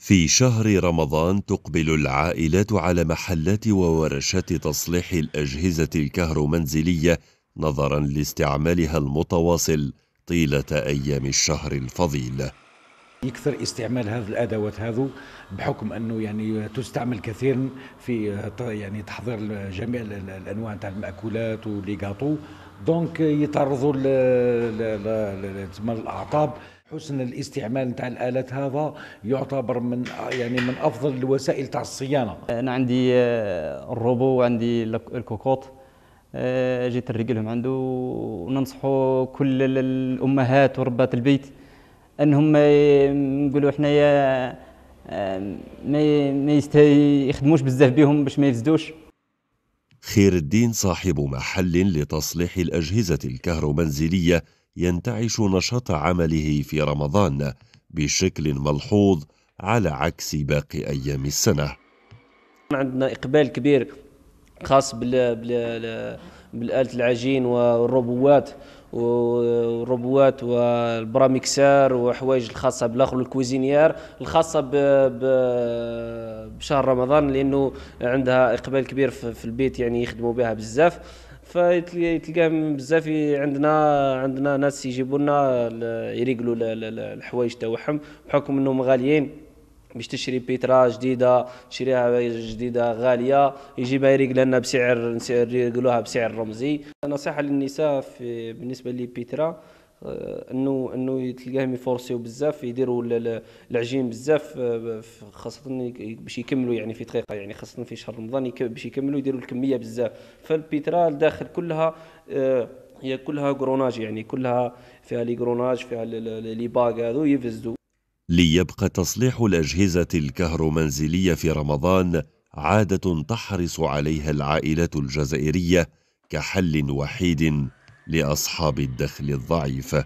في شهر رمضان تقبل العائلات على محلات وورشات تصليح الأجهزة الكهرومنزلية نظرا لاستعمالها المتواصل طيلة أيام الشهر الفضيل يكثر استعمال هذه الادوات هذو بحكم انه يعني تستعمل كثيرا في يعني تحضير جميع الانواع تاع الماكولات ولي دونك يتعرضوا لاعصاب حسن الاستعمال نتاع الالات هذا يعتبر من يعني من افضل الوسائل تاع الصيانه انا عندي آه، الروبو وعندي الكوكوط آه، جيت لهم عنده وننصحوا كل الامهات وربات البيت انهم نقولوا حنايا ما آه، ما يخدموش بزاف بهم باش ما يفسدوش خير الدين صاحب محل لتصليح الاجهزه الكهرومنزليه ينتعش نشاط عمله في رمضان بشكل ملحوظ على عكس باقي أيام السنة عندنا إقبال كبير خاص بال بالآلة العجين والروبوات والروبوات والبراميكسار وحوايج الخاصه بالاخر الكوزينيار الخاصه بشهر رمضان لانه عندها اقبال كبير في البيت يعني يخدموا بها بزاف فتلقاه بزاف عندنا عندنا ناس يجيبوا لنا يريقلوا الحوايج تاعهم بحكم انهم غاليين باش تشري بيترا جديده تشريها جديده غاليه يجيبها يريقلها لنا بسعر يريقلوها بسعر رمزي نصيحه للنساء في بالنسبه لبيترا آه، انه انه تلقاهم يفورسيو بزاف يديروا العجين بزاف آه، خاصه باش يكملوا يعني في دقيقه يعني خاصه في شهر رمضان باش يكملوا يديروا الكميه بزاف فالبترال داخل كلها آه، هي كلها كروناج يعني كلها فيها لي كروناج فيها لي باغ هذو يفزدوا ليبقى تصليح الاجهزه الكهرومنزليه في رمضان عاده تحرص عليها العائلات الجزائريه كحل وحيد لاصحاب الدخل الضعيف